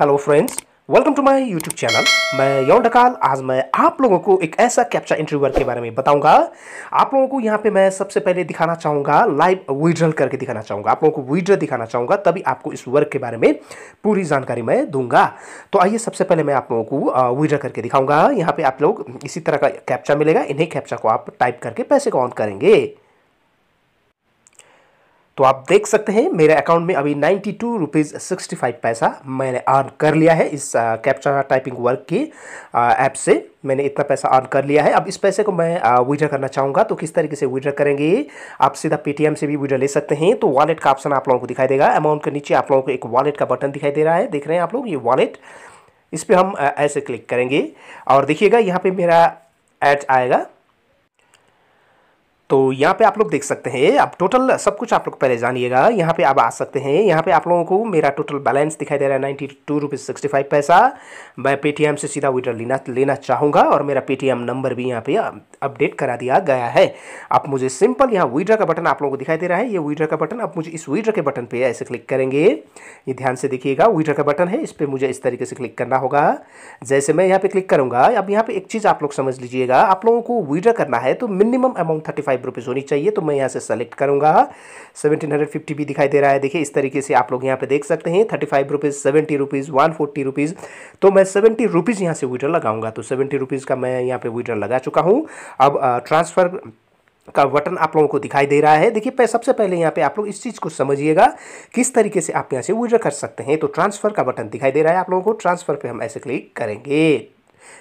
hello friends welcome to my YouTube channel मैं यौन डकाल आज मैं आप लोगों को एक ऐसा कैप्चा इंटरव्यूअर के बारे में बताऊंगा आप लोगों को यहाँ पे मैं सबसे पहले दिखाना चाहूँगा लाइव विड्रल करके दिखाना चाहूँगा आप लोगों को विड्रल दिखाना चाहूँगा तभी आपको इस वर्क के बारे में पूरी जानकारी मैं दूंगा तो आइए सबसे पहले मैं आप लोगों को विड्रल करके दिखाऊंगा यहाँ पर आप लोग इसी तरह का कैप्चा मिलेगा इन्हीं कैप्चा को आप टाइप करके पैसे को ऑन करेंगे तो आप देख सकते हैं मेरे अकाउंट में अभी ninety two rupees sixty five पैसा मैंने अर्न कर लिया है इस कैप्चर टाइपिंग वर्क के ऐप से मैंने इतना पैसा अर्न कर लिया है अब इस पैसे को मैं विड्रा करना चाहूँगा तो किस तरीके से विड्रा करेंगे आप सीधा पेटीएम से भी विड्रा ले सकते हैं तो वॉलेट का ऑप्शन आप लोगों को दिखाई देगा अमाउंट के नीचे आप लोगों को एक वॉलेट का बटन दिखाई दे रहा है देख रहे हैं आप लोग ये वॉलेट इस पर हम ऐसे क्लिक करेंगे और देखिएगा यहाँ पर मेरा एड आएगा तो यहाँ पे आप लोग देख सकते हैं अब टोटल सब कुछ आप लोग पहले जानिएगा यहाँ पे आप आ सकते हैं यहाँ पे आप लोगों को मेरा टोटल बैलेंस दिखाई दे रहा है ninety two rupees sixty five पैसा मैं पेटीएम से सीधा विड्रॉ लेना लेना चाहूँगा और मेरा पेटीएम नंबर भी यहाँ पे अपडेट करा दिया गया है आप मुझे सिंपल यहाँ विड्रा का बटन आप लोगों को दिखाई दे रहा है ये विड्रा का बटन आप मुझे इस विड्रा के बटन पर ऐसे क्लिक करेंगे ये ध्यान से देखिएगा विड्रा का बटन है इस पर मुझे इस तरीके से क्लिक करना होगा जैसे मैं यहाँ पर क्लिक करूँगा अब यहाँ पर एक चीज़ आप लोग समझ लीजिएगा आप लोगों को विड्रा करना है तो minimum amount thirty five rupees होनी चाहिए तो मैं यहाँ से सेलेक्ट करूँगा सेवेंटीन हंड्रेड फिफ्टी भी दिखाई दे रहा है देखिए इस तरीके से आप लोग यहाँ पे देख सकते हैं thirty five rupees seventy rupees one forty rupees तो मैं सेवेंटी रुपीज़ यहाँ से वीडर लगाऊंगा तो सेवेंटी रुपीज़ का मैं यहाँ पे वीडर लगा चुका हूँ अब ट्रांसफ़र का बटन आप लोगों को दिखाई दे रहा है देखिए सबसे पहले यहाँ पे आप लोग इस चीज़ को समझिएगा किस तरीके से आप यहाँ से विड्रॉ कर सकते हैं तो ट्रांसफ़र का बटन दिखाई दे रहा है आप लोगों को ट्रांसफ़र पे हम ऐसे क्लिक करेंगे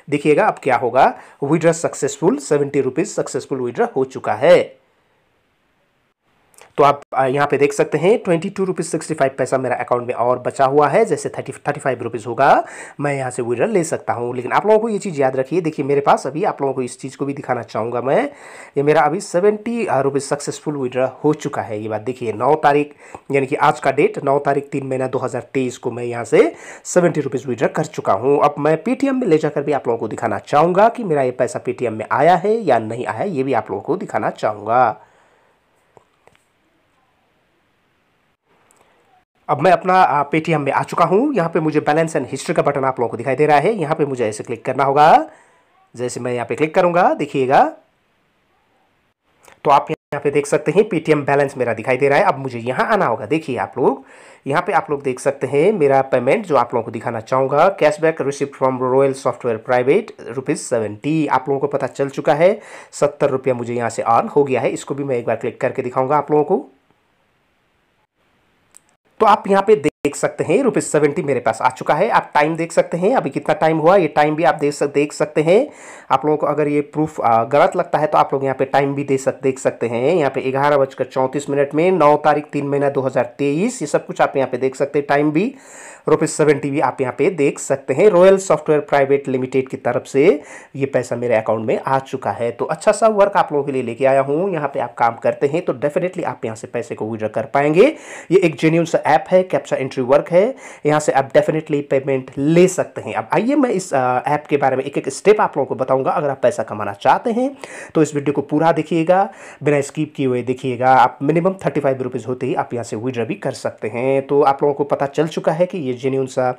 देखिएगा अब क्या होगा withdraw successful seventy rupees successful withdraw हो चुका है तो आप यहाँ पे देख सकते हैं twenty two rupees sixty five पैसा मेरा अकाउंट में और बचा हुआ है जैसे थर्टी थर्टी फाइव रुपीज़ होगा मैं यहाँ से विड्रॉल ले सकता हूँ लेकिन आप लोगों को ये चीज़ याद रखिए देखिए मेरे पास अभी आप लोगों को इस चीज़ को भी दिखाना चाहूँगा मैं ये मेरा अभी सेवेंटी रुपीज़ सक्सेसफुल विड्रॉ हो चुका है ये बात देखिए नौ तारीख यानी कि आज का डेट नौ तारीख तीन महीना दो हज़ार तेईस को मैं यहाँ से सेवेंटी रुपीज़ विड्रॉ कर चुका हूँ अब मैं एम में ले जाकर भी आप लोगों को दिखाना चाहूँगा कि मेरा ये पैसा पेटीएम में आया है या नहीं आया ये भी आप लोगों को दिखाना चाहूँगा अब मैं अपना पेटीएम में आ चुका हूँ यहाँ पे मुझे बैलेंस एंड हिस्ट्री का बटन आप लोगों को दिखाई दे रहा है यहाँ पे मुझे ऐसे क्लिक करना होगा जैसे मैं यहाँ पे क्लिक करूँगा देखिएगा तो आप यहाँ पे देख सकते हैं पेटीएम बैलेंस मेरा दिखाई दे रहा है अब मुझे यहाँ आना होगा देखिए आप लोग यहाँ पे आप लोग देख सकते हैं मेरा पेमेंट जो आप लोगों को दिखाना चाहूँगा cashback receipt from royal software private rupees seventy आप लोगों को पता चल चुका है सत्तर रुपया मुझे यहाँ से अर्न हो गया है इसको भी मैं एक बार क्लिक करके दिखाऊँगा आप लोगों को तो आप यहाँ पे देख सकते हैं रुपीज सेवेंटी मेरे पास आ चुका है आप टाइम देख सकते हैं अभी कितना टाइम हुआ ये टाइम भी आप देख सक देख सकते हैं आप लोगों को अगर ये प्रूफ गलत लगता है तो आप लोग यहाँ पे टाइम भी दे सक देख सकते हैं यहाँ पे ग्यारह बजकर चौंतीस मिनट में नौ तारीख तीन महीना दो हज़ार तेईस ये सब कुछ आप यहाँ पे देख सकते हैं टाइम भी रुपीज सेवेंटी भी आप यहाँ पे देख सकते हैं रॉयल सॉफ्टवेयर प्राइवेट लिमिटेड की तरफ से ये पैसा मेरे अकाउंट में आ चुका है तो अच्छा सा वर्क आप लोगों के लिए लेके आया हूँ यहाँ पे आप काम करते हैं तो डेफिनेटली आप यहाँ से पैसे को विड्रॉ कर पाएंगे ये एक जेन्यून सा ऐप है कैप्चा कंप्लीमेंट्री वर्क है यहाँ से आप डेफिनेटली पेमेंट ले सकते हैं अब आइए मैं इस ऐप के बारे में एक एक स्टेप आप लोगों को बताऊँगा अगर आप पैसा कमाना चाहते हैं तो इस वीडियो को पूरा देखिएगा बिना स्कीप किए हुए देखिएगा आप मिनिमम थर्टी फाइव रुपीज़ होते ही आप यहाँ से विड्रा भी कर सकते हैं तो आप लोगों को पता चल चुका है कि ये जेन्यून सा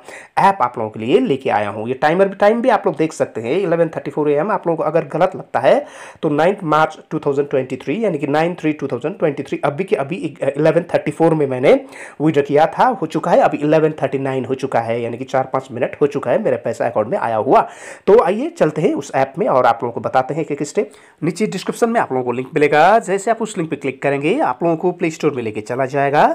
ऐप आप लोगों के लिए लेके आया हूँ ये टाइमर भी टाइम भी आप लोग देख सकते हैं इलेवन थर्टी फोर एम आप लोगों को अगर गलत लगता है तो ninth March two thousand twenty three यानी कि nine three two thousand twenty three अभी के अभी इलेवन थर्टी फोर में मैंने विड्रा किया था हो चुका चुका है अब 11:39 हो चुका है यानी कि चार पाँच मिनट हो चुका है मेरे पैसा अकाउंट में आया हुआ तो आइए चलते हैं उस ऐप में और आप लोगों को बताते हैं कि किस स्टेप नीचे डिस्क्रिप्शन में आप लोगों को लिंक मिलेगा जैसे आप उस लिंक पर क्लिक करेंगे आप लोगों को प्ले स्टोर में लेके चला जाएगा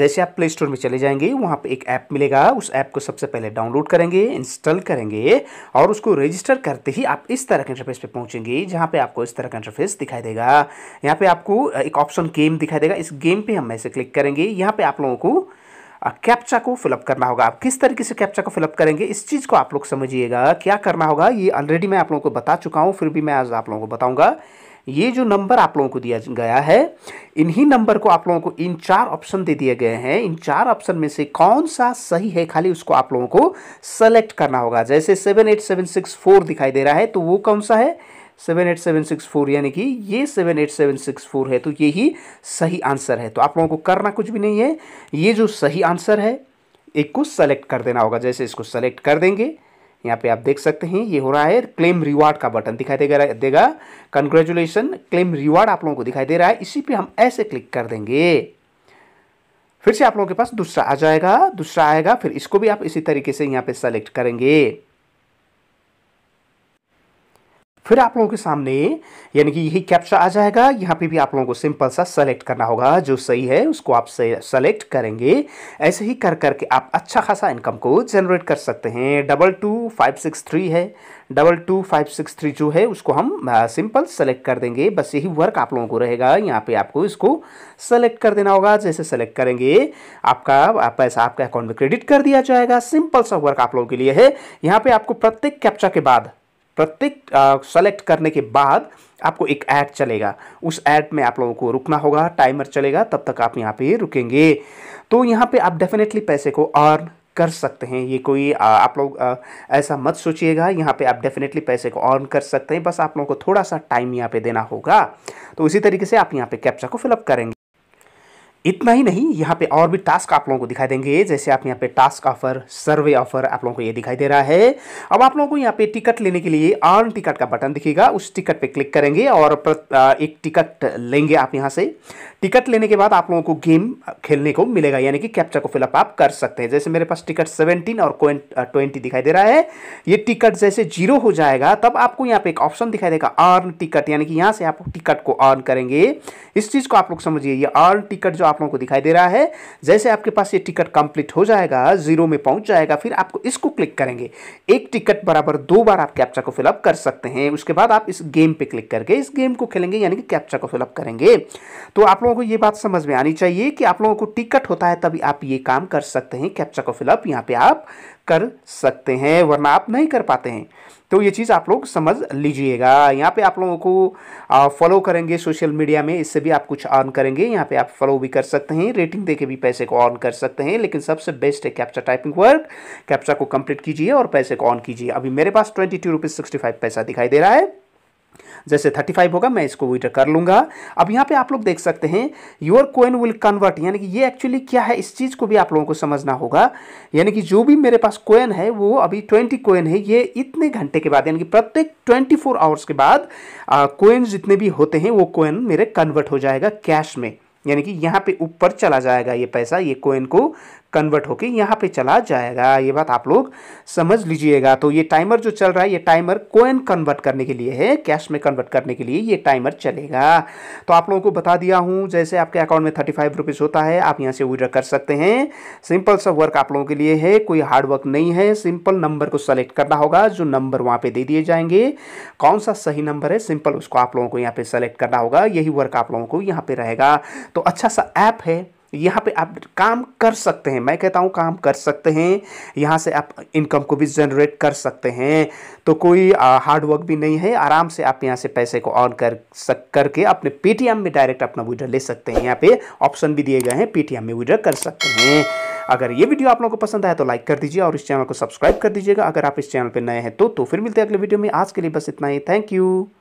जैसे आप प्ले स्टोर में चले जाएंगे वहाँ पर एक ऐप मिलेगा उस ऐप को सबसे पहले डाउनलोड करेंगे इंस्टॉल करेंगे और उसको रजिस्टर करते ही आप इस तरह के इंटरफेस पर पहुँचेंगे जहाँ पर आपको इस तरह का इंटरफेस दिखाई देगा यहाँ पर आपको एक ऑप्शन गेम दिखाई देगा इस गेम पर हम ऐसे क्लिक करेंगे यहाँ पर आप लोगों को कैप्चा को फिलअप करना होगा आप किस तरीके से कैप्चा को फिलअप करेंगे इस चीज़ को आप लोग समझिएगा क्या करना होगा ये ऑलरेडी मैं आप लोगों को बता चुका हूँ फिर भी मैं आज आप लोगों को बताऊँगा ये जो नंबर आप लोगों को दिया गया है इन्हीं नंबर को आप लोगों को इन चार ऑप्शन दे दिए गए हैं इन चार ऑप्शन में से कौन सा सही है खाली उसको आप लोगों को सेलेक्ट करना होगा जैसे seven eight seven six four दिखाई दे रहा है तो वो कौन सा है seven eight seven six four यानी कि ये seven eight seven six four है तो यही सही आंसर है तो आप लोगों को करना कुछ भी नहीं है ये जो सही आंसर है एक को सेलेक्ट कर देना होगा जैसे इसको सेलेक्ट कर देंगे यहाँ पे आप देख सकते हैं ये हो रहा है क्लेम रिवार्ड का बटन दिखाई देगा देगा कंग्रेचुलेसन क्लेम रिवार्ड आप लोगों को दिखाई दे रहा है इसी पे हम ऐसे क्लिक कर देंगे फिर से आप लोगों के पास दूसरा आ जाएगा दूसरा आएगा फिर इसको भी आप इसी तरीके से यहाँ पे सेलेक्ट करेंगे फिर आप लोगों के सामने यानी कि यही कैप्चा आ जाएगा यहाँ पे भी आप लोगों को सिंपल सा सेलेक्ट करना होगा जो सही है उसको आप सेलेक्ट करेंगे ऐसे ही कर करके आप अच्छा खासा इनकम को जनरेट कर सकते हैं double two five six three है double two five six three जो है उसको हम सिंपल सेलेक्ट कर देंगे बस यही वर्क आप लोगों को रहेगा यहाँ पे आपको इसको सेलेक्ट कर देना होगा जैसे सेलेक्ट करेंगे आपका पैसा आपके अकाउंट में क्रेडिट कर दिया जाएगा सिंपल सा वर्क आप लोगों के लिए है यहाँ पे आपको प्रत्येक कैप्चा के बाद प्रत्येक सेलेक्ट करने के बाद आपको एक ऐड चलेगा उस ऐड में आप लोगों को रुकना होगा टाइमर चलेगा तब तक आप यहाँ पे रुकेंगे तो यहाँ पे आप डेफिनेटली पैसे को अर्न कर सकते हैं ये कोई आ, आप लोग आ, ऐसा मत सोचिएगा यहाँ पे आप डेफिनेटली पैसे को अर्न कर सकते हैं बस आप लोगों को थोड़ा सा टाइम यहाँ पे देना होगा तो इसी तरीके से आप यहाँ पे कैप्चा को फिलअप करेंगे इतना ही नहीं यहाँ पे और भी टास्क आप लोगों को दिखाई देंगे जैसे आप यहाँ पे टास्क ऑफर सर्वे ऑफर आप लोगों को ये दिखाई दे रहा है अब आप लोगों को यहाँ पे टिकट लेने के लिए अर्न टिकट का बटन दिखेगा उस टिकट पे क्लिक करेंगे और एक टिकट लेंगे आप यहाँ से टिकट लेने के बाद आप लोगों को गेम खेलने को मिलेगा यानी कि कैप्चा को फिलअप आप कर सकते हैं जैसे मेरे पास टिकट सेवनटीन और कोइन ट्वेंटी दिखाई दे रहा है ये टिकट जैसे जीरो हो जाएगा तब आपको यहाँ पे एक ऑप्शन दिखाई देगा अर्न टिकट यानी कि यहाँ से आप टिकट को अर्न करेंगे इस चीज़ को आप लोग समझिए ये अर्न टिकट जो आप लोगों को दिखाई दे रहा है जैसे आपके पास ये टिकट कंप्लीट हो जाएगा जीरो में पहुंच जाएगा फिर आपको इसको क्लिक करेंगे एक टिकट बराबर दो बार आप कैप्चा को फिलअप कर सकते हैं उसके बाद आप इस गेम पे क्लिक करके इस गेम को खेलेंगे यानी कि कैप्चा को फिलअप करेंगे तो आप लोग लोगों को ये बात समझ में आनी चाहिए कि आप लोगों को टिकट होता है तभी आप ये काम कर सकते हैं कैप्चा को फिलअप यहाँ पे आप कर सकते हैं वरना आप नहीं कर पाते हैं तो ये चीज़ आप लोग समझ लीजिएगा यहाँ पे आप लोगों को फॉलो करेंगे सोशल मीडिया में इससे भी आप कुछ अर्न करेंगे यहाँ पे आप फॉलो भी कर सकते हैं रेटिंग देके भी पैसे को ऑन कर सकते हैं लेकिन सबसे बेस्ट है कैप्चा टाइपिंग वर्क कैप्चा को कंप्लीट कीजिए और पैसे को ऑन कीजिए अभी मेरे पास twenty two rupees sixty five पैसा दिखाई दे रहा है जैसे 35 होगा मैं इसको विड्रॉ कर लूँगा अब यहाँ पे आप लोग देख सकते हैं योर कोइन विल कन्वर्ट यानी कि ये एक्चुअली क्या है इस चीज़ को भी आप लोगों को समझना होगा यानी कि जो भी मेरे पास कोइन है वो अभी 20 कोइन है ये इतने घंटे के बाद यानी कि प्रत्येक 24 फोर आवर्स के बाद कोइन जितने भी होते हैं वो कोइन मेरे कन्वर्ट हो जाएगा कैश में यानी कि यहाँ पे ऊपर चला जाएगा ये पैसा ये कोइन को कन्वर्ट होकर यहाँ पे चला जाएगा ये बात आप लोग समझ लीजिएगा तो ये टाइमर जो चल रहा है ये टाइमर कोइन कन्वर्ट करने के लिए है कैश में कन्वर्ट करने के लिए ये टाइमर चलेगा तो आप लोगों को बता दिया हूँ जैसे आपके अकाउंट में थर्टी फाइव रुपीज़ होता है आप यहाँ से विड्रॉ कर सकते हैं सिंपल सा वर्क आप लोगों के लिए है कोई हार्ड वर्क नहीं है सिंपल नंबर को सेलेक्ट करना होगा जो नंबर वहाँ पर दे दिए जाएंगे कौन सा सही नंबर है सिंपल उसको आप लोगों को यहाँ पर सेलेक्ट करना होगा यही वर्क आप लोगों को यहाँ पर रहेगा तो अच्छा सा ऐप है यहाँ पे आप काम कर सकते हैं मैं कहता हूँ काम कर सकते हैं यहाँ से आप इनकम को भी जनरेट कर सकते हैं तो कोई हार्ड वर्क भी नहीं है आराम से आप यहाँ से पैसे को ऑन कर सक करके अपने पेटीएम में डायरेक्ट अपना विड्रॉ ले सकते हैं यहाँ पे ऑप्शन भी दिए गए हैं पेटीएम में विड्रॉ कर सकते हैं अगर ये वीडियो आप लोगों को पसंद आया तो लाइक कर दीजिए और इस चैनल को सब्सक्राइब कर दीजिएगा अगर आप इस चैनल पर नए हैं तो, तो फिर मिलते हैं अगले वीडियो में आज के लिए बस इतना ही थैंक यू